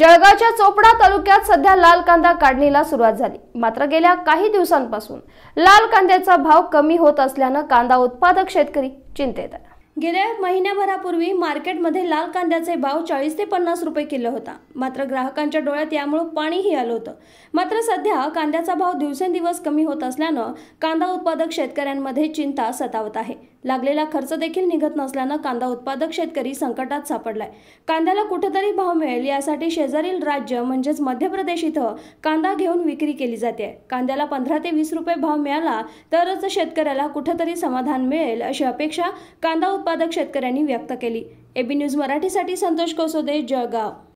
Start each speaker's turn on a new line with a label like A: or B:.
A: जळगावच्या चोपडा तालुक्यात सध्या लाल कांदा काढणीला सुरुवात झाली मात्र गेल्या काही दिवसांपासून लाल कांद्याचा भाव कमी होत असल्यानं कांदा उत्पादक शेतकरी चिंतेत आहे गेल्या महिन्याभरापूर्वी मार्केटमध्ये लाल कांद्याचे भाव चाळीस ते पन्नास रुपये किलो होता मात्र ग्राहकांच्या डोळ्यात यामुळे पाणीही आलं होतं मात्र सध्या कांद्याचा भाव दिवसेंदिवस कमी होत असल्यानं कांदा उत्पादक शेतकऱ्यांमध्ये चिंता सतावत आहे लागलेला खर्च देखील निघत नसल्यानं कांदा उत्पादक शेतकरी संकटात सापडलाय कांद्याला कुठेतरी भाव मिळेल यासाठी शेजारील राज्य म्हणजेच मध्य प्रदेश इथं कांदा घेऊन विक्री केली जाते कांद्याला पंधरा ते वीस रुपये भाव मिळाला तरच शेतकऱ्याला कुठेतरी समाधान मिळेल अशी अपेक्षा कांदा उत्पादक शेतकऱ्यांनी व्यक्त केली एबी न्यूज मराठीसाठी संतोष कोसोदे जळगाव